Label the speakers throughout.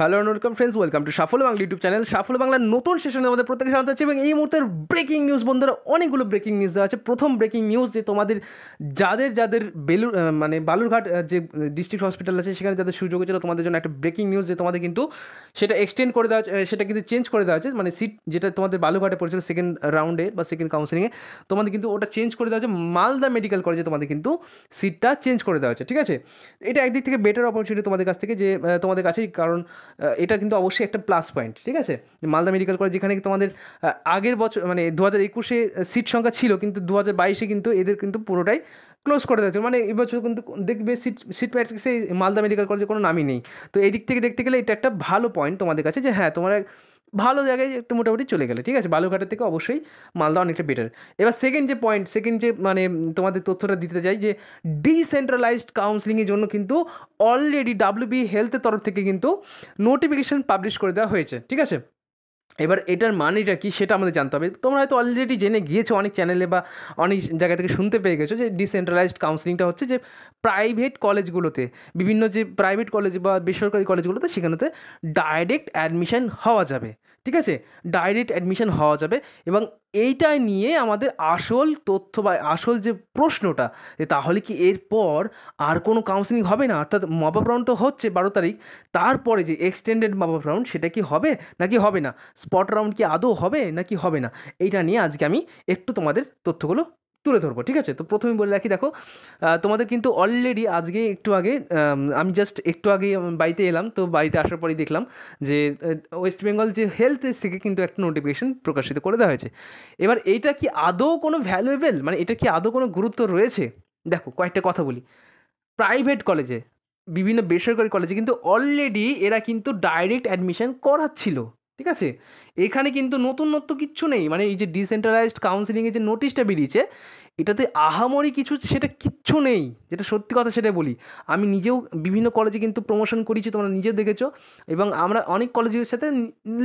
Speaker 1: hello and welcome friends welcome to Safal Bangla YouTube channel Safal বাংলার নতুন সেশনে আমাদের প্রত্যেকে স্বাগত হচ্ছে এবং এই মুহূর্তের ব্রেকিং নিউজ বন্ধুরা অনেকগুলো ব্রেকিং নিউজ দেওয়া আছে প্রথম ব্রেকিং নিউজ যে তোমাদের যাদের যাদের বেলুর মানে বালুরঘাট যে ডিস্ট্রিক্ট হসপিটাল আছে সেখানে যাদের সুযোগ হয়েছিল তোমাদের জন্য একটা ব্রেকিং নিউজ যে তোমাদের কিন্তু সেটা এক্সটেন্ড করে দেওয়া সেটা কিন্তু চেঞ্জ করে দেওয়া হয়েছে মানে সিট যেটা তোমাদের বালুরঘাটে পড়েছিল সেকেন্ড রাউন্ডে বা সেকেন্ড কাউন্সিলিংয়ে তোমাদের কিন্তু ওটা চেঞ্জ করে দেওয়া হয়েছে মালদা মেডিকেল কলেজে তোমাদের কিন্তু সিটটা চেঞ্জ করে দেওয়া হয়েছে ঠিক আছে এটা একদিক থেকে বেটার অপরচুনিটি তোমাদের কাছ থেকে যে তোমাদের কাছেই কারণ এটা কিন্তু অবশ্যই একটা প্লাস পয়েন্ট ঠিক আছে মালদা মেডিকেল কলেজ যেখানে তোমাদের আগের বছর মানে দু হাজার একুশে সিট সংখ্যা ছিল কিন্তু দু হাজার বাইশে কিন্তু এদের কিন্তু পুরোটাই ক্লোজ করে দেওয়া ছিল মানে এবছর কিন্তু দেখবে সিট সিট ম্যাট্রিক্সে মালদা মেডিকেল কলেজে কোনো নামই নেই তো এই দিক থেকে দেখতে গেলে এটা একটা ভালো পয়েন্ট তোমাদের কাছে যে হ্যাঁ তোমরা ভালো জায়গায় একটু মোটামুটি চলে গেলে ঠিক আছে বালুঘাটের থেকে অবশ্যই মালদা অনেকটা বেটার এবার সেকেন্ড যে পয়েন্ট সেকেন্ড যে মানে তোমাদের তথ্যটা দিতে চাই যে ডিসেন্ট্রালাইজড কাউন্সিলিংয়ের জন্য কিন্তু অলরেডি ডাব্লিউবি হেলথের তরফ থেকে কিন্তু নোটিফিকেশান পাবলিশ করে দেওয়া হয়েছে ঠিক আছে এবার এটার মানেটা কি সেটা আমাদের জানতে হবে তোমরা হয়তো অলরেডি জেনে গিয়েছো অনেক চ্যানেলে বা অনেক জায়গা থেকে শুনতে পেয়ে গেছো যে ডিসেন্ট্রালাইজড কাউন্সিলিংটা হচ্ছে যে প্রাইভেট কলেজগুলোতে বিভিন্ন যে প্রাইভেট কলেজ বা বেসরকারি কলেজগুলোতে সেখানেতে ডাইরেক্ট অ্যাডমিশান হওয়া যাবে ঠিক আছে ডাইরেক্ট অ্যাডমিশান হওয়া যাবে এবং এইটাই নিয়ে আমাদের আসল তথ্য বা আসল যে প্রশ্নটা যে তাহলে কি এরপর আর কোনো কাউন্সিলিং হবে না অর্থাৎ মাপ আপ রাউন্ড তো হচ্ছে বারো তারিখ তারপরে যে এক্সটেন্ডেড মাপ আপ রাউন্ড সেটা কি হবে নাকি হবে না স্পট রাউন্ড কি আদৌ হবে নাকি হবে না এইটা নিয়ে আজকে আমি একটু তোমাদের তথ্যগুলো তুলে ধরবো ঠিক আছে তো প্রথমে বলে রাখি দেখো তোমাদের কিন্তু অলরেডি আজকে একটু আগে আমি জাস্ট একটু আগে বাড়িতে এলাম তো বাড়িতে আসার পরেই দেখলাম যে ওয়েস্ট বেঙ্গল যে হেলথ থেকে কিন্তু একটা নোটিফিকেশান প্রকাশিত করে দেওয়া হয়েছে এবার এটা কি আদৌ কোনো ভ্যালুয়েবেল মানে এটা কি আদৌ কোনো গুরুত্ব রয়েছে দেখো কয়েকটা কথা বলি প্রাইভেট কলেজে বিভিন্ন বেসরকারি কলেজে কিন্তু অলরেডি এরা কিন্তু ডাইরেক্ট অ্যাডমিশন করাচ্ছিল ঠিক আছে এখানে কিন্তু নতুনত্ব কিচ্ছু নেই মানে এই যে ডিসেন্ট্রালাইজড কাউন্সিলিংয়ে যে নোটিশটা বেরিয়েছে এটাতে আহামরি কিছু সেটা কিচ্ছু নেই যেটা সত্যি কথা সেটা বলি আমি নিজেও বিভিন্ন কলেজে কিন্তু প্রমোশন করেছি তোমরা নিজে দেখেছো এবং আমরা অনেক কলেজের সাথে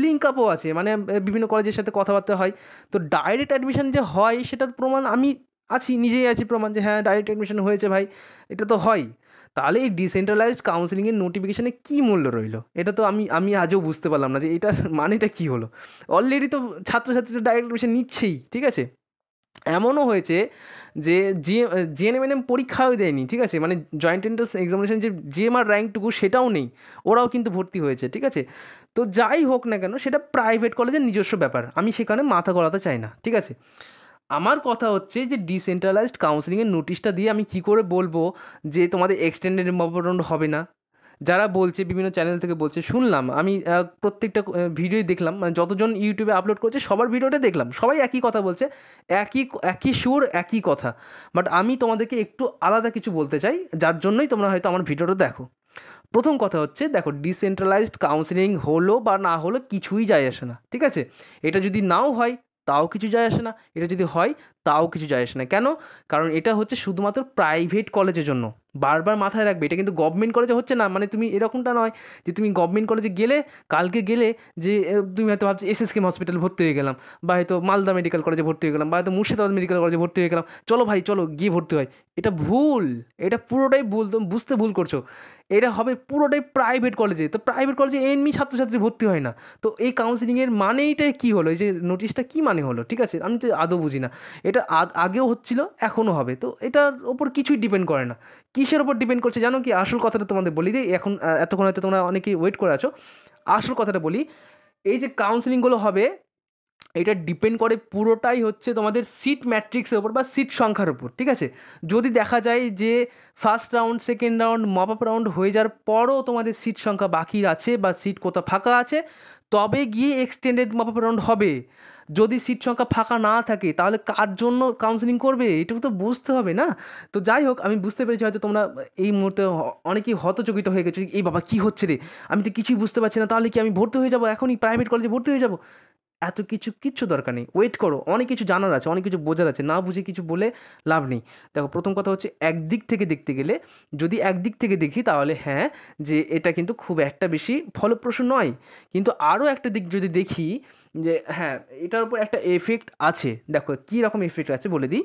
Speaker 1: লিঙ্ক আপও আছে মানে বিভিন্ন কলেজের সাথে কথাবার্তা হয় তো ডাইরেক্ট অ্যাডমিশন যে হয় সেটার প্রমাণ আমি আছি নিজেই আছি প্রমাণ যে হ্যাঁ ডাইরেক্ট অ্যাডমিশন হয়েছে ভাই এটা তো হয় তাহলে এই ডিসেন্ট্রালাইজড কাউন্সিলিংয়ের নোটিফিকেশানে কী মূল্য রইল এটা তো আমি আমি আজও বুঝতে পারলাম না যে এটার মানেটা কী হলো অলরেডি তো ছাত্রছাত্রীরা ডাইরেক্ট এডুকেশন নিচ্ছেই ঠিক আছে এমনও হয়েছে যে জিএ জিএনএমএনএম পরীক্ষাও দেয়নি ঠিক আছে মানে জয়েন্ট এন্ট্রান্স এক্সামিনেশন যে জিএমআর র্যাঙ্কটুকু সেটাও নেই ওরাও কিন্তু ভর্তি হয়েছে ঠিক আছে তো যাই হোক না কেন সেটা প্রাইভেট কলেজের নিজস্ব ব্যাপার আমি সেখানে মাথা গলাতে চাই না ঠিক আছে আমার কথা হচ্ছে যে ডিসেন্ট্রালাইজড কাউন্সিলিংয়ের নোটিশটা দিয়ে আমি কি করে বলবো যে তোমাদের এক্সটেন্ডেড ইম্পর্টেন্ট হবে না যারা বলছে বিভিন্ন চ্যানেল থেকে বলছে শুনলাম আমি প্রত্যেকটা ভিডিওই দেখলাম মানে যতজন ইউটিউবে আপলোড করছে সবার ভিডিওটা দেখলাম সবাই একই কথা বলছে একই একই সুর একই কথা বাট আমি তোমাদেরকে একটু আলাদা কিছু বলতে চাই যার জন্যই তোমরা হয়তো আমার ভিডিওটা দেখো প্রথম কথা হচ্ছে দেখো ডিসেন্ট্রালাইজড কাউন্সিলিং হলো বা না হলো কিছুই যায় আসে না ঠিক আছে এটা যদি নাও হয় তাও কিছু যায় আসে না এটা যদি হয় তাও কিছু যায় আসে না কেন কারণ এটা হচ্ছে শুধুমাত্র প্রাইভেট কলেজের জন্য বারবার মাথায় রাখবে এটা কিন্তু গভর্নমেন্ট কলেজে হচ্ছে না মানে তুমি এরকমটা নয় যে তুমি গভর্নমেন্ট কলেজে গেলে কালকে গেলে যে তুমি হয়তো ভাবছো এস এস কেম হসপিটাল ভর্তি হয়ে গেলাম বা হয়তো মালদা মেডিকেল কলেজে ভর্তি হয়ে গেলাম বা হয়তো মুর্শিদাবাদ মেডিকেল কলেজে ভর্তি হয়ে গেলাম চলো ভাই চলো গিয়ে ভর্তি হয় এটা ভুল এটা পুরোটাই ভুল তুমি বুঝতে ভুল করছো এটা হবে পুরোটাই প্রাইভেট কলেজে তো প্রাইভেট কলেজে এমনি ছাত্রছাত্রী ভর্তি হয় না তো এই কাউন্সিলিংয়ের মানেইটা কী হলো এই যে নোটিশটা কী মানে হলো ঠিক আছে আমি তো আদৌ বুঝি না এটা এটা আগেও হচ্ছিল এখনও হবে তো এটার ওপর কিছুই ডিপেন্ড করে না কিসের ওপর ডিপেন্ড করছে জানো কি আসল কথাটা তোমাদের বলি দিই এখন এতক্ষণ হয়তো তোমরা অনেকেই ওয়েট করে আছো আসল কথাটা বলি এই যে কাউন্সিলিংগুলো হবে এটা ডিপেন্ড করে পুরোটাই হচ্ছে তোমাদের সিট ম্যাট্রিক্সের ওপর বা সিট সংখ্যার ওপর ঠিক আছে যদি দেখা যায় যে first round second round mop up round হয়ে যাওয়ার পরও তোমাদের সিট সংখ্যা বাকি আছে বা সিট কোথাও ফাঁকা আছে তবে গিয়ে এক্সটেন্ডেড মাপ রাউন্ড হবে যদি সিট সংখ্যা ফাঁকা না থাকে তাহলে কার জন্য কাউন্সিলিং করবে এটুকু তো বুঝতে হবে না তো যাই হোক আমি বুঝতে পেরেছি হয়তো তোমরা এই মুহূর্তে অনেকেই হতচকিত হয়ে গেছো এই বাবা কী হচ্ছে রে আমি তো কিছুই বুঝতে পারছি না তাহলে কি আমি ভর্তি হয়ে যাবো এখনই প্রাইভেট কলেজে ভর্তি হয়ে যাবো এত কিছু কিচ্ছু দরকার নেই ওয়েট করো অনেক কিছু জানার আছে অনেক কিছু বোঝার আছে না বুঝে কিছু বলে লাভ নেই দেখো প্রথম কথা হচ্ছে একদিক থেকে দেখতে গেলে যদি একদিক থেকে দেখি তাহলে হ্যাঁ যে এটা কিন্তু খুব একটা বেশি ফলপ্রসূ নয় কিন্তু আরও একটা দিক যদি দেখি যে হ্যাঁ এটার উপর একটা এফেক্ট আছে দেখো কী রকম এফেক্ট আছে বলে দিই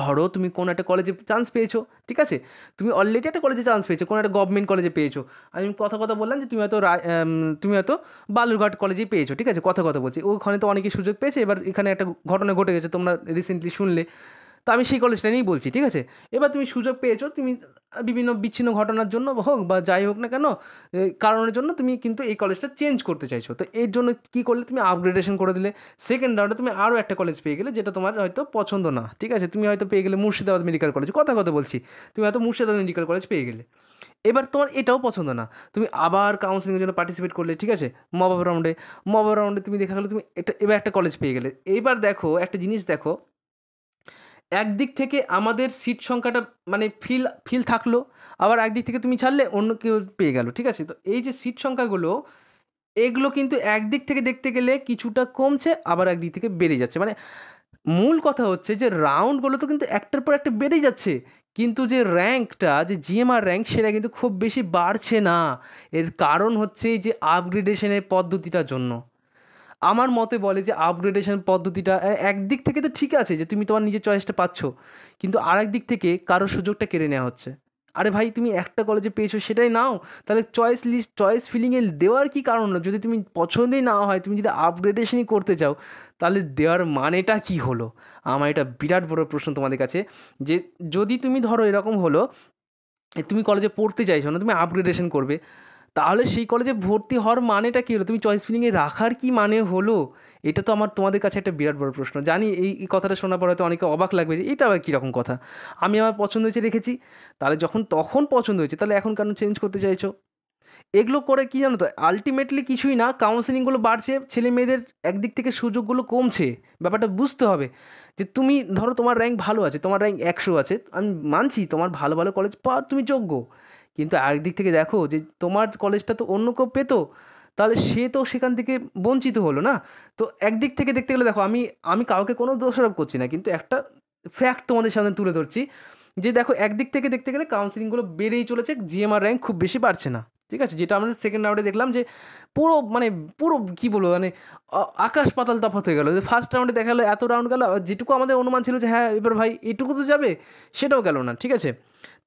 Speaker 1: ধরো তুমি কোনো একটা কলেজে চান্স পেয়েছো ঠিক আছে তুমি অলরেডি একটা কলেজে চান্স পেয়েছো কোনো একটা গভর্নমেন্ট কলেজে পেয়েছো আমি কথা কথা বললাম যে তুমি হয়তো তুমি হয়তো বালুরঘাট কলেজেই পেয়েছো ঠিক আছে কথা কথা বলছি ওখানে তো অনেকেই সুযোগ পেয়েছে এবার এখানে একটা ঘটনা ঘটে গেছে তোমরা রিসেন্টলি শুনলে তো আমি সেই কলেজটা নিয়েই বলছি ঠিক আছে এবার তুমি সুযোগ পেয়েছো তুমি বিভিন্ন বিচ্ছিন্ন ঘটনার জন্য হোক বা যাই হোক না কেন কারণের জন্য তুমি কিন্তু এই কলেজটা চেঞ্জ করতে চাইছো তো এর জন্য কি করলে তুমি আপগ্রেডেশন করে দিলে সেকেন্ড রাউন্ডে তুমি আরও একটা কলেজ পেয়ে গেলে যেটা তোমার হয়তো পছন্দ না ঠিক আছে তুমি হয়তো পেয়ে গেলে মুর্শিদাবাদ মেডিকেল কলেজ কথা কথা বলছি তুমি হয়তো মুর্শিদাবাদ মেডিকেল কলেজ পেয়ে গেলে এবার তোমার এটাও পছন্দ না তুমি আবার কাউন্সিলিংয়ের জন্য পার্টিসিপেট করলে ঠিক আছে মব রাউন্ডে মব রাউন্ডে তুমি দেখা গেলো তুমি এটা এবার একটা কলেজ পেয়ে গেলে এবার দেখো একটা জিনিস দেখো একদিক থেকে আমাদের সিট সংখ্যাটা মানে ফিল ফিল থাকলো আবার একদিক থেকে তুমি ছাড়লে অন্য কেউ পেয়ে গেল ঠিক আছে তো এই যে সিট সংখ্যাগুলো এগুলো কিন্তু একদিক থেকে দেখতে গেলে কিছুটা কমছে আবার একদিক থেকে বেড়ে যাচ্ছে মানে মূল কথা হচ্ছে যে রাউন্ডগুলো তো কিন্তু একটার পর একটা বেড়ে যাচ্ছে কিন্তু যে র্যাঙ্কটা যে জিএমআর র্যাঙ্ক সেটা কিন্তু খুব বেশি বাড়ছে না এর কারণ হচ্ছে যে আপগ্রেডেশনের পদ্ধতিটার জন্য আমার মতে বলে যে আপগ্রেডেশন পদ্ধতিটা একদিক থেকে তো ঠিক আছে যে তুমি তোমার নিজের চয়েসটা পাচ্ছ কিন্তু আরেক দিক থেকে কারোর সুযোগটা কেড়ে নেওয়া হচ্ছে আরে ভাই তুমি একটা কলেজে পেয়েছো সেটাই নাও তাহলে চয়েস লিস্ট চয়েস ফিলিংয়ে দেওয়ার কি কারণ না যদি তুমি পছন্দই না হয় তুমি যদি আপগ্রেডেশনই করতে চাও তাহলে দেওয়ার মানেটা কি হলো আমার এটা বিরাট বড় প্রশ্ন তোমাদের কাছে যে যদি তুমি ধরো এরকম হলো তুমি কলেজে পড়তে চাইছো না তুমি আপগ্রেডেশন করবে তাহলে সেই কলেজে ভর্তি হওয়ার মানেটা কী হলো তুমি চয়েস ফিলিংয়ে রাখার কি মানে হলো এটা তো আমার তোমাদের কাছে একটা বিরাট বড় প্রশ্ন জানি এই কথাটা শোনার পর হয়তো অনেকে অবাক লাগবে যে এটা আবার কীরকম কথা আমি আমার পছন্দ হয়েছে রেখেছি তাহলে যখন তখন পছন্দ হয়েছে তাহলে এখন কেন চেঞ্জ করতে চাইছো এগুলো করে কি জানো তো আলটিমেটলি কিছুই না কাউন্সেলিংগুলো বাড়ছে ছেলে মেয়েদের একদিক থেকে সুযোগগুলো কমছে ব্যাপারটা বুঝতে হবে যে তুমি ধরো তোমার র্যাঙ্ক ভালো আছে তোমার র্যাঙ্ক একশো আছে আমি মানছি তোমার ভালো ভালো কলেজ পাওয়ার তুমি যোগ্য কিন্তু আরেক দিক থেকে দেখো যে তোমার কলেজটা তো অন্য কেউ পেতো তাহলে সে তো সেখান থেকে বঞ্চিত হলো না তো একদিক থেকে দেখতে গেলে দেখো আমি আমি কাউকে কোনো দোষারোপ করছি না কিন্তু একটা ফ্যাক্ট তোমাদের সামনে তুলে ধরছি যে দেখো একদিক থেকে দেখতে গেলে কাউন্সিলিংগুলো বেড়েই চলেছে জিএমআর র্যাঙ্ক খুব বেশি বাড়ছে না ঠিক আছে যেটা আমরা সেকেন্ড রাউন্ডে দেখলাম যে পুরো মানে পুরো কী বলবো মানে আকাশ পাতাল তফাত হয়ে গেলো যে ফার্স্ট রাউন্ডে দেখা গেলো এত রাউন্ড গেলো যেটুকু আমাদের অনুমান ছিল যে হ্যাঁ এবার ভাই এটুকু তো যাবে সেটাও গেল না ঠিক আছে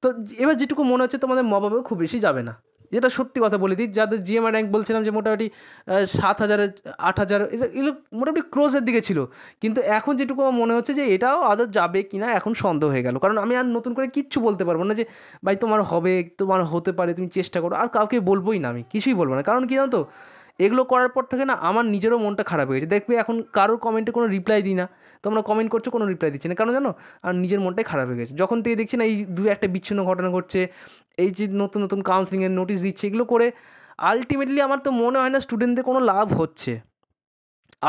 Speaker 1: তো এবার যেটুকু মনে হচ্ছে তোমাদের মবাবেও খুব বেশি যাবে না যেটা সত্যি কথা বলে দিই যাদের জিএমআই র্যাঙ্ক বলছিলাম যে মোটামুটি সাত হাজারের আট হাজার এগুলো মোটামুটি ক্রোজের দিকে ছিল কিন্তু এখন যেটুকু আমার মনে হচ্ছে যে এটাও আদৌ যাবে কি না এখন সন্দেহ হয়ে গেল কারণ আমি আর নতুন করে কিচ্ছু বলতে পারবো না যে ভাই তোমার হবে তোমার হতে পারে তুমি চেষ্টা করো আর কাউকে বলবোই না আমি কিছুই বলবো না কারণ কী জানো তো এগুলো করার পর থেকে না আমার নিজেরও মনটা খারাপ হয়ে গেছে দেখবে এখন কারোর কমেন্টে কোনো রিপ্লাই দিই না তোমরা কমেন্ট করছো কোনো রিপ্লাই দিচ্ছে না কারণ জানো আর নিজের মনটাই খারাপ হয়ে গেছে যখন থেকে দেখছি না এই দু একটা বিচ্ছিন্ন ঘটনা ঘটছে এই যে নতুন নতুন কাউন্সিলিংয়ের নোটিশ দিচ্ছে এগুলো করে আলটিমেটলি আমার তো মনে হয় না স্টুডেন্টদের কোনো লাভ হচ্ছে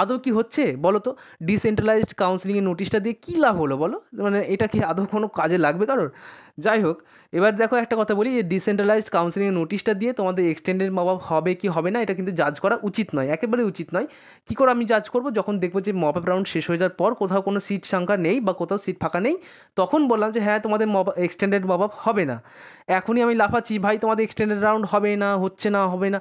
Speaker 1: আদৌ কি হচ্ছে বলো তো ডিসেন্ট্রালাইজড কাউন্সিলিংয়ের নোটিশটা দিয়ে কী লাভ হলো বলো মানে এটা কি আদৌ কোনো কাজে লাগবে কারোর যাই হোক এবার দেখো একটা কথা বলি যে ডিসেন্ট্রালাইজড কাউন্সিলিংয়ের নোটিশটা দিয়ে তোমাদের এক্সটেন্ডেড মা হবে কি হবে না এটা কিন্তু জাজ করা উচিত নয় একেবারে উচিত নয় কী করে আমি জাজ করবো যখন দেখবো যে মপ আপ রাউন্ড শেষ হয়ে যাওয়ার পর কোথাও কোনো সিট সংখ্যা নেই বা কোথাও সিট ফাঁকা নেই তখন বললাম যে হ্যাঁ তোমাদের মপ এক্সটেন্ডেড মপ আপ হবে না এখনই আমি লাফাচ্ছি ভাই তোমাদের এক্সটেন্ডেড রাউন্ড হবে না হচ্ছে না হবে না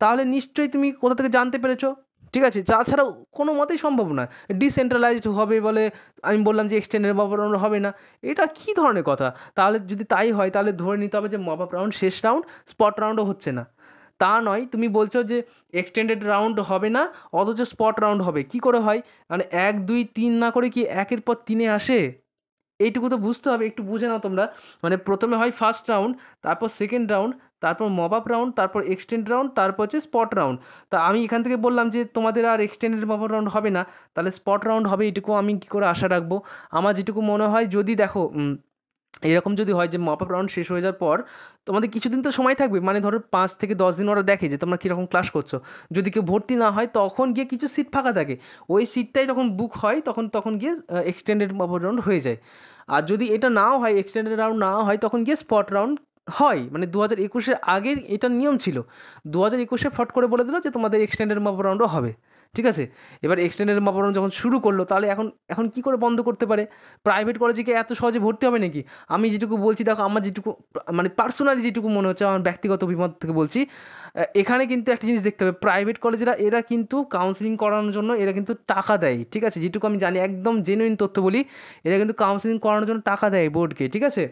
Speaker 1: তাহলে নিশ্চয়ই তুমি কোথা থেকে জানতে পেরেছো ঠিক আছে ছাড়াও কোনো মতেই সম্ভব না ডিসেন্ট্রালাইজড হবে বলে আমি বললাম যে এক্সটেন্ডেড মপ রাউন্ড হবে না এটা কি ধরনের কথা তাহলে যদি তাই হয় তাহলে ধরে নিতে হবে যে মাপ আপ রাউন্ড শেষ রাউন্ড স্পট রাউন্ডও হচ্ছে না তা নয় তুমি বলছো যে এক্সটেন্ডেড রাউন্ড হবে না অথচ স্পট রাউন্ড হবে কি করে হয় মানে এক দুই তিন না করে কি একের পর তিনে আসে এইটুকু তো বুঝতে হবে একটু বুঝে নাও তোমরা মানে প্রথমে হয় ফার্স্ট রাউন্ড তারপর সেকেন্ড রাউন্ড তারপর মব আপ রাউন্ড তারপর এক্সটেন্ড রাউন্ড তারপর হচ্ছে স্পট রাউন্ড তা আমি এখান থেকে বললাম যে তোমাদের আর এক্সটেন্ডেড মব রাউন্ড হবে না তাহলে স্পট রাউন্ড হবে এটুকু আমি কী করে আশা রাখবো আমার যেটুকু মনে হয় যদি দেখো এরকম যদি হয় যে মপ আপ রাউন্ড শেষ হয়ে যাওয়ার পর তোমাদের কিছুদিন তো সময় থাকবে মানে ধরো পাঁচ থেকে দশ দিন ওরা দেখে যে তোমরা কীরকম ক্লাস করছো যদি কেউ ভর্তি না হয় তখন গিয়ে কিছু সিট ফাঁকা থাকে ওই সিটটাই তখন বুক হয় তখন তখন গিয়ে এক্সটেন্ডেড মপ রাউন্ড হয়ে যায় আর যদি এটা নাও হয় এক্সটেন্ডেড রাউন্ড নাও হয় তখন গিয়ে স্পট রাউন্ড হয় মানে দু হাজার একুশের আগে এটা নিয়ম ছিল দু হাজার একুশে ফট করে বলে দিল যে তোমাদের এক্সটেন্ডেড মপ রাউন্ডও হবে ঠিক আছে এবার এক্সটেন্ডেড মাপারণ যখন শুরু করলো তাহলে এখন এখন কি করে বন্ধ করতে পারে প্রাইভেট কলেজে কি এত সহজে ভর্তি হবে নাকি আমি যেটুকু বলছি দেখো আমার যেটুকু মানে পার্সোনালি যেটুকু মনে হচ্ছে আমার ব্যক্তিগত অভিমত থেকে বলছি এখানে কিন্তু একটা জিনিস দেখতে হবে প্রাইভেট কলেজেরা এরা কিন্তু কাউন্সিলিং করানোর জন্য এরা কিন্তু টাকা দেয় ঠিক আছে যেটুকু আমি জানি একদম জেনুইন তথ্য বলি এরা কিন্তু কাউন্সিলিং করানোর জন্য টাকা দেয় বোর্ডকে ঠিক আছে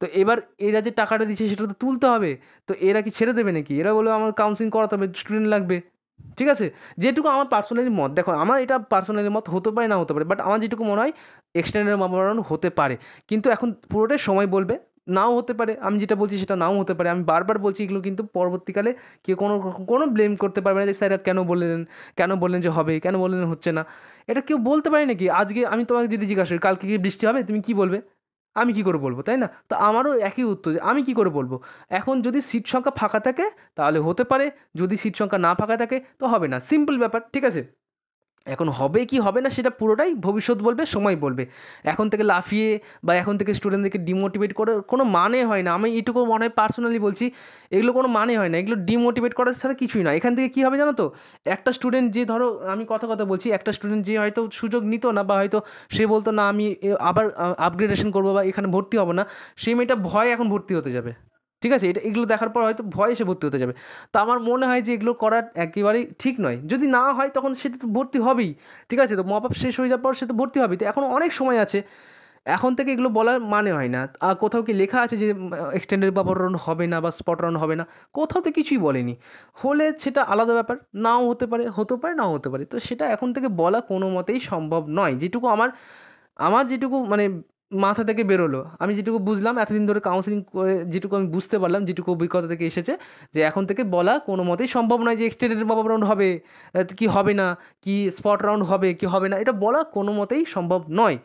Speaker 1: তো এবার এরা যে টাকাটা দিচ্ছে সেটা তো তুলতে হবে তো এরা কি ছেড়ে দেবে নাকি এরা বলবে আমার কাউন্সিলিং করাতে হবে স্টুডেন্ট লাগবে ঠিক আছে যেটুকু আমার পার্সোনালি মত দেখো আমার এটা পার্সোনালি মত হতে পারে না হতে পারে বাট আমার যেটুকু মনে হয় এক্সটেন্ডেড মামলারণ হতে পারে কিন্তু এখন পুরোটাই সময় বলবে নাও হতে পারে আমি যেটা বলছি সেটা নাও হতে পারে আমি বারবার বলছি এগুলো কিন্তু পরবর্তীকালে কেউ কোনো কোনো ব্লেম করতে পারবে না যে স্যার কেন বললেন কেন বললেন যে হবে কেন বললেন হচ্ছে না এটা কেউ বলতে পারে নাকি আজকে আমি তোমাকে যদি জিজ্ঞাসা করি কালকে কি বৃষ্টি হবে তুমি কি বলবে আমি কি করে বলবো তাই না তো আমারও একই উত্তর যে আমি কি করে বলবো এখন যদি সিট সংখ্যা ফাঁকা থাকে তাহলে হতে পারে যদি সিট সংখ্যা না ফাঁকা থাকে তো হবে না সিম্পল ব্যাপার ঠিক আছে এখন হবে কি হবে না সেটা পুরোটাই ভবিষ্যৎ বলবে সময় বলবে এখন থেকে লাফিয়ে বা এখন থেকে স্টুডেন্টদেরকে ডিমোটিভেট করার কোনো মানে হয় না আমি এটুকু মনে হয় পার্সোনালি বলছি এগুলো কোনো মানে হয় না এগুলো ডিমোটিভেট করার ছাড়া কিছুই না এখান থেকে কী হবে জানো তো একটা স্টুডেন্ট যে ধরো আমি কথা কথা বলছি একটা স্টুডেন্ট যে হয়তো সুযোগ নিত না বা হয়তো সে বলতো না আমি আবার আপগ্রেডেশন করবো বা এখানে ভর্তি হবো না সেই মেয়েটা ভয় এখন ভর্তি হতে যাবে ঠিক আছে এটা এগুলো দেখার পর হয়তো ভয় এসে ভর্তি হতে যাবে তো আমার মনে হয় যে এগুলো করা একেবারেই ঠিক নয় যদি না হয় তখন সে তো ভর্তি হবেই ঠিক আছে তো মপ আপ শেষ হয়ে যাওয়ার পর সে তো ভর্তি হবেই তো এখন অনেক সময় আছে এখন থেকে এগুলো বলার মানে হয় না আর কোথাও কি লেখা আছে যে এক্সটেন্ডেড বাবার রান হবে না বা স্পট রান হবে না কোথাও তো কিছুই বলেনি হলে সেটা আলাদা ব্যাপার নাও হতে পারে হতে পারে নাও হতে পারে তো সেটা এখন থেকে বলা কোনো মতেই সম্ভব নয় যেটুকু আমার আমার যেটুকু মানে মাথা থেকে বেরোলো আমি যেটুকু বুঝলাম এতদিন ধরে কাউন্সিলিং করে যেটুকু আমি বুঝতে পারলাম যেটুকু অভিজ্ঞতা থেকে এসেছে যে এখন থেকে বলা কোনো মতেই সম্ভব নয় যে এক্সটেন্ডেড বাবা রাউন্ড হবে কি হবে না কি স্পট রাউন্ড হবে কি হবে না এটা বলা কোনো মতেই সম্ভব নয়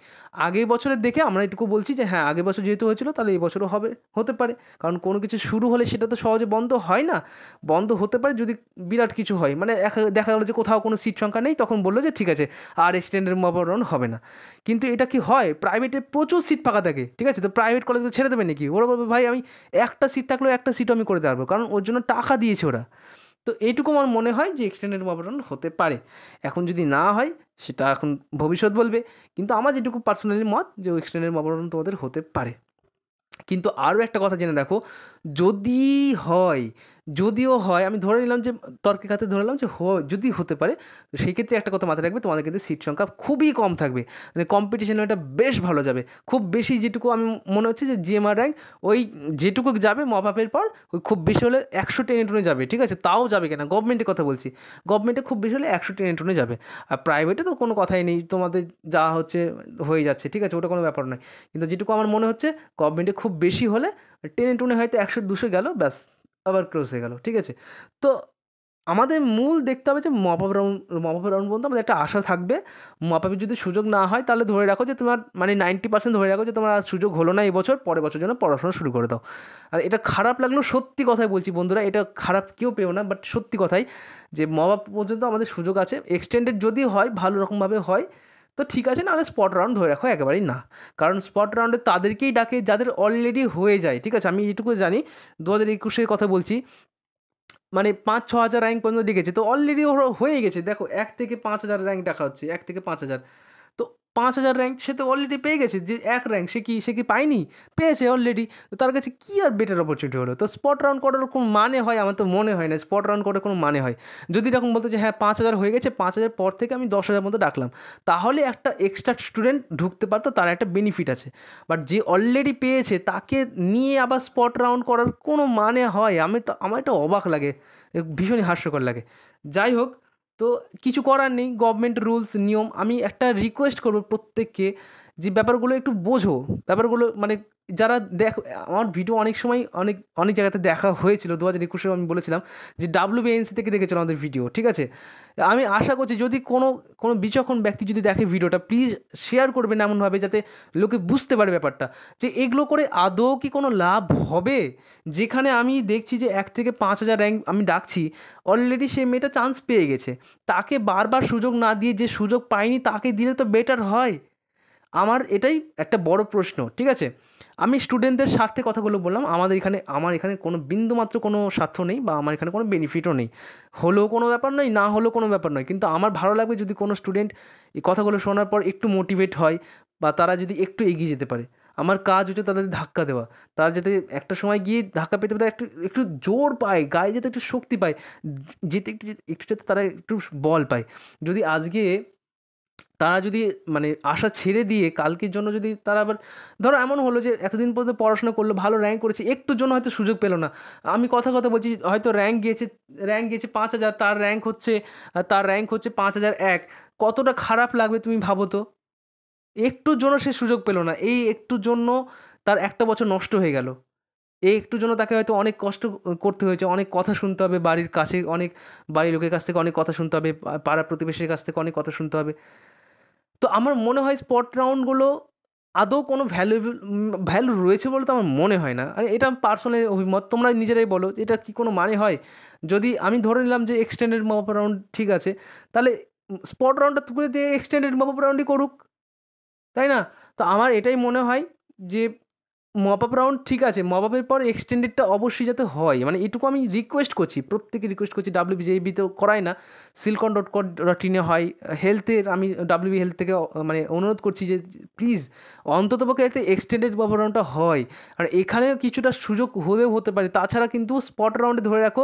Speaker 1: আগের বছরের দেখে আমরা এটুকু বলছি যে হ্যাঁ আগের বছর যেহেতু হয়েছিল তাহলে এই বছরও হবে হতে পারে কারণ কোনো কিছু শুরু হলে সেটা তো সহজে বন্ধ হয় না বন্ধ হতে পারে যদি বিরাট কিছু হয় মানে দেখা গেলো যে কোথাও কোনো সিট সংখ্যা নেই তখন বললো যে ঠিক আছে আর এক্সটেন্ডের মহাবরণ হবে না কিন্তু এটা কি হয় প্রাইভেটে প্রচুর সিট ফাঁকা থাকে ঠিক আছে তো প্রাইভেট কলেজ ছেড়ে দেবে নাকি ওরা বলবে ভাই আমি একটা সিট থাকলেও একটা সিটও আমি করে দেবো কারণ ওর জন্য টাকা দিয়েছে ওরা তো এইটুকু আমার মনে হয় যে এক্সটেন্ডেড মহাভারণ হতে পারে এখন যদি না হয় সেটা এখন ভবিষ্যৎ বলবে কিন্তু আমার যেটুকু পার্সোনালি মত যে এক্সটেন্ডেড মহাভারণ তোমাদের হতে পারে কিন্তু আরও একটা কথা জেনে দেখো যদি হয় যদিও হয় আমি ধরে নিলাম যে তর্কের খাতে ধরে নিলাম যে যদি হতে পারে সেক্ষেত্রে একটা কথা মাথায় রাখবে তোমাদের কিন্তু সিট সংখ্যা খুবই কম থাকবে মানে কম্পিটিশন ওটা বেশ ভালো যাবে খুব বেশি যেটুকু আমি মনে হচ্ছে যে জিএমআর র্যাঙ্ক ওই যেটুকু যাবে মপ পর ওই খুব বেশি হলে একশো টেনে টুনে যাবে ঠিক আছে তাও যাবে কেনা গভর্নমেন্টের কথা বলছি গভর্নমেন্টে খুব বেশি হলে একশো টেনে টুনে যাবে আর প্রাইভেটে তো কোনো কথাই নেই তোমাদের যা হচ্ছে হয়ে যাচ্ছে ঠিক আছে ওটা কোনো ব্যাপার নয় কিন্তু যেটুকু আমার মনে হচ্ছে গভর্নমেন্টে খুব বেশি হলে মানে টেনে টুনে হয়তো একশো দুশো গেল ব্যাস আবার ক্রস হয়ে গেল ঠিক আছে তো আমাদের মূল দেখতে হবে যে mop up round mop up round পর্যন্ত আমাদের একটা আশা থাকবে মপ আপের যদি সুযোগ না হয় তাহলে ধরে রাখো যে তোমার মানে নাইনটি পার্সেন্ট ধরে রাখো যে তোমার আর সুযোগ হলো না এবছর পরের বছর জন্য পড়াশোনা শুরু করে দাও আর এটা খারাপ লাগলো সত্যি কথাই বলছি বন্ধুরা এটা খারাপ কেউ পেও না বাট সত্যি কথাই যে মপ আপ পর্যন্ত আমাদের সুযোগ আছে এক্সটেন্ডেড যদি হয় ভালো রকমভাবে হয় তো ঠিক আছে নাহলে স্পট রাউন্ড ধরে রাখো একেবারেই না কারণ স্পট রাউন্ডে তাদেরকেই ডাকে যাদের অলরেডি হয়ে যায় ঠিক আছে আমি এটুকু জানি দু হাজার একুশের কথা বলছি মানে পাঁচ ছ হাজার র্যাঙ্ক পর্যন্ত দেখেছে তো অলরেডি হয়ে গেছে দেখো এক থেকে পাঁচ হাজার র্যাঙ্ক দেখা হচ্ছে এক থেকে পাঁচ হাজার পাঁচ হাজার র্যাঙ্ক সে তো অলরেডি পেয়ে গেছে যে এক র্যাঙ্ক সে কি সে কি পায়নি পেয়েছে অলরেডি তো তার কাছে কী আর বেটার অপরচুনিটি হলো তো স্পট রাউন্ড করার কোনো মানে হয় আমার তো মনে হয় না স্পট রাউন্ড করার কোনো মানে হয় যদি এরকম বলতো যে হ্যাঁ পাঁচ হাজার হয়ে গেছে পাঁচ হাজার পর থেকে আমি দশ হাজার মতো ডাকলাম তাহলে একটা এক্সট্রা স্টুডেন্ট ঢুকতে পারতো তার একটা বেনিফিট আছে বাট যে অলরেডি পেয়েছে তাকে নিয়ে আবার স্পট রাউন্ড করার কোনো মানে হয় আমি তো আমার একটা অবাক লাগে ভীষণই হাস্যকর লাগে যাই হোক তো কিছু করার নেই গভর্নমেন্ট রুলস নিয়ম আমি একটা রিকোয়েস্ট করব প্রত্যেককে যে ব্যাপারগুলো একটু বোঝো ব্যাপারগুলো মানে যারা দেখ আমার ভিডিও অনেক সময় অনেক অনেক জায়গাতে দেখা হয়েছিল দু হাজার একুশে আমি বলেছিলাম যে ডাব্লিউবিএনসি থেকে দেখেছিল আমাদের ভিডিও ঠিক আছে আমি আশা করছি যদি কোনো কোনো বিচক্ষণ ব্যক্তি যদি দেখে ভিডিওটা প্লিজ শেয়ার করবেন এমনভাবে যাতে লোকে বুঝতে পারে ব্যাপারটা যে এগুলো করে আদৌ কি কোনো লাভ হবে যেখানে আমি দেখছি যে এক থেকে পাঁচ হাজার র্যাঙ্ক আমি ডাকছি অলরেডি সে মেয়েটা চান্স পেয়ে গেছে তাকে বারবার সুযোগ না দিয়ে যে সুযোগ পায়নি তাকে দিলে তো বেটার হয় আমার এটাই একটা বড় প্রশ্ন ঠিক আছে আমি স্টুডেন্টদের স্বার্থে কথাগুলো বললাম আমাদের এখানে আমার এখানে কোনো বিন্দুমাত্র কোনো স্বার্থ নেই বা আমার এখানে কোনো বেনিফিটও নেই হলেও কোনো ব্যাপার নয় না হলেও কোনো ব্যাপার নয় কিন্তু আমার ভালো লাগবে যদি কোনো স্টুডেন্ট এই কথাগুলো শোনার পর একটু মোটিভেট হয় বা তারা যদি একটু এগিয়ে যেতে পারে আমার কাজ হচ্ছে তাদের ধাক্কা দেওয়া তারা যাতে একটা সময় গিয়ে ধাক্কা পেতে পেতে একটু একটু জোর পায় গায়ে যাতে একটু শক্তি পায় যেতে একটু একটু যাতে তারা একটু বল পায় যদি আজকে তারা যদি মানে আশা ছেড়ে দিয়ে কালকের জন্য যদি তারা আবার ধরো এমন হলো যে এতদিন পর্যন্ত পড়াশোনা করলো ভালো র্যাঙ্ক করেছে একটুর জন্য হয়তো সুযোগ পেলো না আমি কথা কথা বলছি হয়তো র্যাঙ্ক গিয়েছে র্যাঙ্ক গিয়েছে পাঁচ হাজার তার র্যাঙ্ক হচ্ছে তার র্যাঙ্ক হচ্ছে পাঁচ হাজার এক কতটা খারাপ লাগবে তুমি ভাবো তো একটুর জন্য সে সুযোগ পেলো না এই একটুর জন্য তার একটা বছর নষ্ট হয়ে গেল এই একটুর জন্য তাকে হয়তো অনেক কষ্ট করতে হয়েছে অনেক কথা শুনতে হবে বাড়ির কাছে অনেক বাড়ির লোকের কাছ থেকে অনেক কথা শুনতে হবে পাড়া প্রতিবেশীর কাছ থেকে অনেক কথা শুনতে হবে তো আমার মনে হয় স্পট রাউন্ডগুলো আদৌ কোনো ভ্যালুয়েবল ভ্যালু রয়েছে বলে তো আমার মনে হয় না আর এটা পার্সোনাল অভিমত তোমরা নিজেরাই বলো এটা কি কোনো মানে হয় যদি আমি ধরে নিলাম যে এক্সটেন্ডেড মপ রাউন্ড ঠিক আছে তাহলে স্পট রাউন্ডটা তুলে দিয়ে এক্সটেন্ডেড মপ রাউন্ডই করুক তাই না তো আমার এটাই মনে হয় যে মপ আপ রাউন্ড ঠিক আছে মপ আপের পর এক্সটেন্ডেডটা অবশ্যই যাতে হয় মানে এটুকু আমি রিকোয়েস্ট করছি প্রত্যেকে রিকোয়েস্ট করছি বিজেবি তো করাই না সিলকন ডট কট ডট ইনে হয় হেলথের আমি বি হেলথ থেকে মানে অনুরোধ করছি যে প্লিজ অন্ততপক্ষে এতে এক্সটেন্ডেড মপ রাউন্ডটা হয় আর এখানে কিছুটা সুযোগ হলেও হতে পারে তাছাড়া কিন্তু স্পট রাউন্ডে ধরে রাখো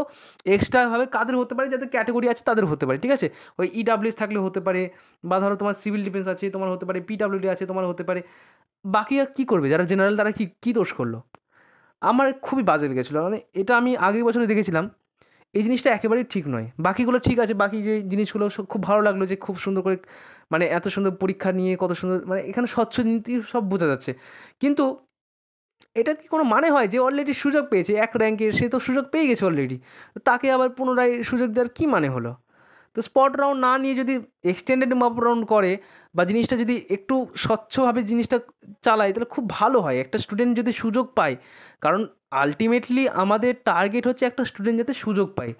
Speaker 1: এক্সট্রাভাবে কাদের হতে পারে যাদের ক্যাটাগরি আছে তাদের হতে পারে ঠিক আছে ওই ইডাব্লিউএস e থাকলে হতে পারে বা ধরো তোমার সিভিল ডিফেন্স আছে তোমার হতে পারে পিডাব্লিউডি আছে তোমার হতে পারে বাকি আর কী করবে যারা জেনারেল তারা কী কী দোষ করলো আমার খুবই বাজে লেগেছিলো মানে এটা আমি আগের বছরে দেখেছিলাম এই জিনিসটা একেবারেই ঠিক নয় বাকিগুলো ঠিক আছে বাকি যে জিনিসগুলো খুব ভালো লাগলো যে খুব সুন্দর করে মানে এত সুন্দর পরীক্ষা নিয়ে কত সুন্দর মানে এখানে স্বচ্ছ নীতি সব বোঝা যাচ্ছে কিন্তু এটা কি কোনো মানে হয় যে অলরেডি সুযোগ পেয়েছে এক র্যাঙ্কের সে তো সুযোগ পেয়ে গেছে অলরেডি তাকে আবার পুনরায় সুযোগ দেওয়ার কী মানে হলো তো স্পট রাউন্ড না নিয়ে যদি এক্সটেন্ডেড মাপ রাউন্ড করে বা জিনিসটা যদি একটু স্বচ্ছভাবে জিনিসটা চালায় তাহলে খুব ভালো হয় একটা স্টুডেন্ট যদি সুযোগ পায় কারণ আলটিমেটলি আমাদের টার্গেট হচ্ছে একটা স্টুডেন্ট যাতে সুযোগ পায়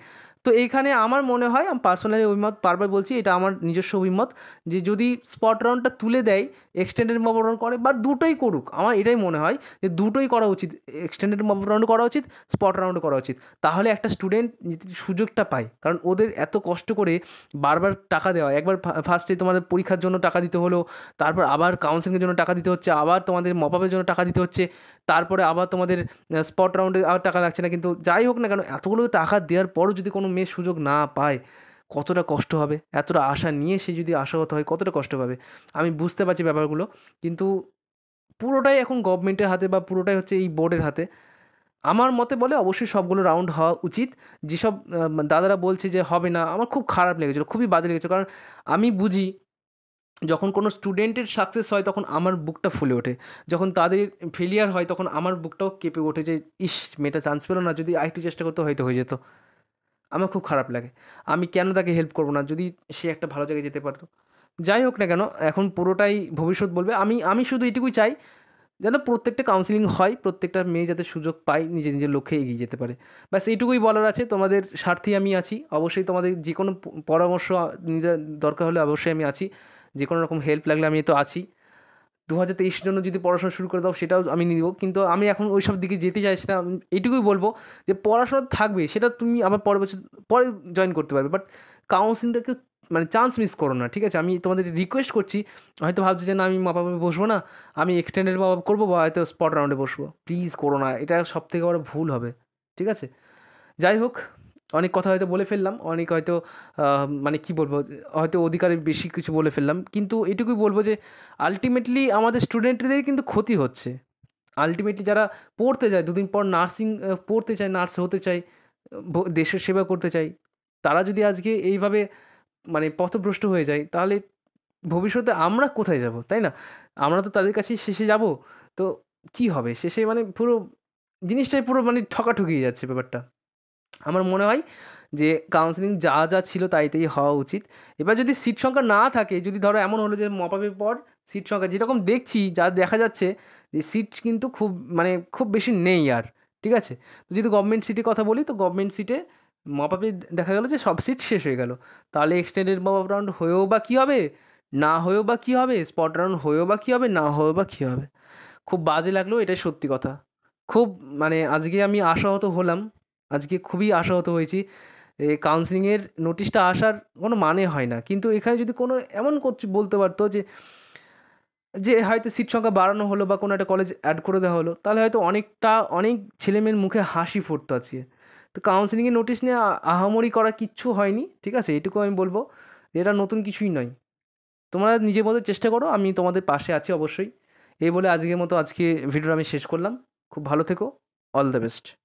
Speaker 1: তো এইখানে আমার মনে হয় আমি পার্সোনালি অভিমত বারবার বলছি এটা আমার নিজস্ব অভিমত যে যদি স্পট রাউন্ডটা তুলে দেয় এক্সটেন্ডেড মব রাউন্ড করে বা দুটোই করুক আমার এটাই মনে হয় যে দুটোই করা উচিত এক্সটেন্ডেড মব রাউন্ড করা উচিত স্পট রাউন্ড করা উচিত তাহলে একটা স্টুডেন্ট সুযোগটা পায় কারণ ওদের এত কষ্ট করে বারবার টাকা দেওয়া একবার ফার্স্টে তোমাদের পরীক্ষার জন্য টাকা দিতে হলো তারপর আবার কাউন্সিলিংয়ের জন্য টাকা দিতে হচ্ছে আবার তোমাদের মপ আপের জন্য টাকা দিতে হচ্ছে তারপরে আবার তোমাদের স্পট রাউন্ডে আর টাকা লাগছে না কিন্তু যাই হোক না কেন এতগুলো টাকা দেওয়ার পরও যদি কোনো মেয়ে সুযোগ না পায় কতটা কষ্ট হবে এতটা আশা নিয়ে সে যদি আশাগত হয় কতটা কষ্ট পাবে আমি বুঝতে পারছি ব্যাপারগুলো কিন্তু পুরোটাই এখন গভর্নমেন্টের হাতে বা পুরোটাই হচ্ছে এই বোর্ডের হাতে আমার মতে বলে অবশ্যই সবগুলো রাউন্ড হওয়া উচিত যেসব দাদারা বলছে যে হবে না আমার খুব খারাপ লেগেছিলো খুবই বাজে লেগেছিলো কারণ আমি বুঝি যখন কোনো স্টুডেন্টের সাকসেস হয় তখন আমার বুকটা ফুলে ওঠে যখন তাদের ফেলিয়ার হয় তখন আমার বুকটাও কেঁপে ওঠে যে ইস মেয়েটা চান্স পেলো না যদি আরেকটু চেষ্টা করতে হয়তো হয়ে যেত আমার খুব খারাপ লাগে আমি কেন তাকে হেল্প করবো না যদি সে একটা ভালো জায়গায় যেতে পারতো যাই হোক না কেন এখন পুরোটাই ভবিষ্যৎ বলবে আমি আমি শুধু এটুকুই চাই যেন প্রত্যেকটা কাউন্সিলিং হয় প্রত্যেকটা মেয়ে যাতে সুযোগ পায় নিজে নিজের লক্ষ্যে এগিয়ে যেতে পারে ব্যাস এইটুকুই বলার আছে তোমাদের স্বার্থী আমি আছি অবশ্যই তোমাদের যে কোনো পরামর্শ দরকার হলে অবশ্যই আমি আছি যে কোনো রকম হেল্প লাগলে আমি তো আছি দু হাজার তেইশের জন্য যদি পড়াশোনা শুরু করে দাও সেটাও আমি নিব কিন্তু আমি এখন ওই সব দিকে যেতে চাই সেটা আমি এইটুকুই বলবো যে পড়াশোনা থাকবে সেটা তুমি আবার পরের বছর পরে জয়েন করতে পারবে বাট কাউন্সিলিংটাকে মানে চান্স মিস করো না ঠিক আছে আমি তোমাদের রিকোয়েস্ট করছি হয়তো ভাবছো যে না আমি মা বাবা বসবো না আমি এক্সটেন্ডেড মা বাবা করবো বা হয়তো স্পট রাউন্ডে বসবো প্লিজ করো না এটা সবথেকে বড় ভুল হবে ঠিক আছে যাই হোক অনেক কথা হয়তো বলে ফেললাম অনেক হয়তো মানে কি বলবো হয়তো অধিকারে বেশি কিছু বলে ফেললাম কিন্তু এটুকুই বলবো যে আলটিমেটলি আমাদের স্টুডেন্টদের কিন্তু ক্ষতি হচ্ছে আলটিমেটলি যারা পড়তে যায় দুদিন পর নার্সিং পড়তে চায় নার্স হতে চায় দেশের সেবা করতে চাই তারা যদি আজকে এইভাবে মানে পথভ্রষ্ট হয়ে যায় তাহলে ভবিষ্যতে আমরা কোথায় যাব তাই না আমরা তো তাদের কাছে শেষে যাব তো কি হবে শেষে মানে পুরো জিনিসটাই পুরো মানে ঠকাঠকিয়ে যাচ্ছে ব্যাপারটা আমার মনে হয় যে কাউন্সিলিং যা যা ছিল তাইতেই হওয়া উচিত এবার যদি সিট সংখ্যা না থাকে যদি ধরো এমন হলো যে মপাপের পর সিট সংখ্যা যেরকম দেখছি যা দেখা যাচ্ছে যে সিট কিন্তু খুব মানে খুব বেশি নেই আর ঠিক আছে তো যদি গভর্নমেন্ট সিটের কথা বলি তো গভর্নমেন্ট সিটে মপাপে দেখা গেলো যে সব সিট শেষ হয়ে গেল তাহলে এক্সটেন্ডেড মপাপ রাউন্ড হয়েও বা কী হবে না হয়েও বা কী হবে স্পট রাউন্ড হয়েও বা কী হবে না হয়েও বা কী হবে খুব বাজে লাগলো এটাই সত্যি কথা খুব মানে আজকে আমি আশাহত হলাম আজকে খুবই আশাহত হয়েছি এ কাউন্সিলিংয়ের নোটিশটা আসার কোনো মানে হয় না কিন্তু এখানে যদি কোনো এমন বলতে পারতো যে যে হয়তো সিট সংখ্যা বাড়ানো হলো বা কোনো একটা কলেজ অ্যাড করে দেওয়া হলো তাহলে হয়তো অনেকটা অনেক ছেলেমেয়ের মুখে হাসি ফুটতো আজকে তো কাউন্সিলিংয়ের নোটিশ নিয়ে আহামরি করা কিচ্ছু হয়নি ঠিক আছে এটুকু আমি বলবো এটা নতুন কিছুই নয় তোমরা নিজের মতো চেষ্টা করো আমি তোমাদের পাশে আছি অবশ্যই এই বলে আজকের মতো আজকে ভিডিওটা আমি শেষ করলাম খুব ভালো থেকো অল দ্য বেস্ট